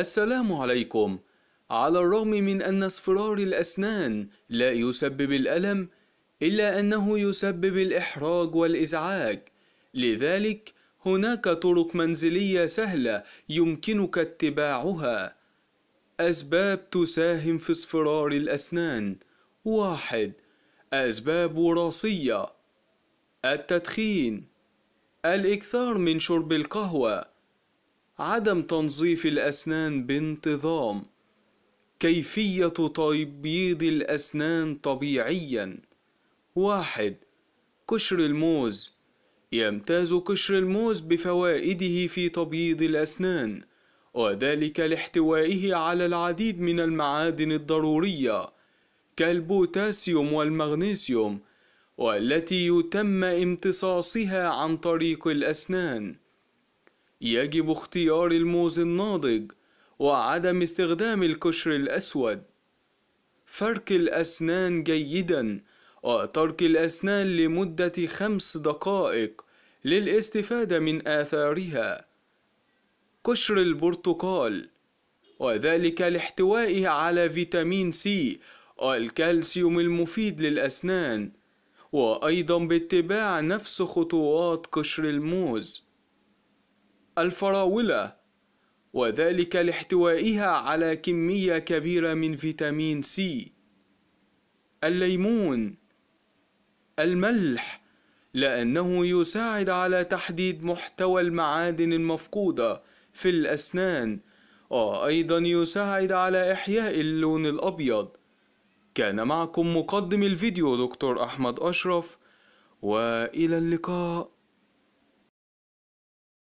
السلام عليكم على الرغم من أن اصفرار الأسنان لا يسبب الألم إلا أنه يسبب الإحراج والإزعاج لذلك هناك طرق منزلية سهلة يمكنك اتباعها أسباب تساهم في اصفرار الأسنان واحد أسباب وراثية التدخين الإكثار من شرب القهوة عدم تنظيف الأسنان بانتظام كيفية تبييض الأسنان طبيعيا واحد قشر الموز يمتاز قشر الموز بفوائده في تبييض الأسنان وذلك لاحتوائه على العديد من المعادن الضرورية كالبوتاسيوم والمغنيسيوم والتي يتم امتصاصها عن طريق الأسنان يجب اختيار الموز الناضج وعدم استخدام القشر الأسود فرك الأسنان جيدا وترك الأسنان لمدة خمس دقائق للاستفادة من آثارها قشر البرتقال وذلك لاحتوائه على فيتامين سي والكالسيوم المفيد للأسنان وأيضا باتباع نفس خطوات قشر الموز الفراولة وذلك لاحتوائها على كمية كبيرة من فيتامين سي الليمون الملح لأنه يساعد على تحديد محتوى المعادن المفقودة في الأسنان وأيضا يساعد على إحياء اللون الأبيض كان معكم مقدم الفيديو دكتور أحمد أشرف وإلى اللقاء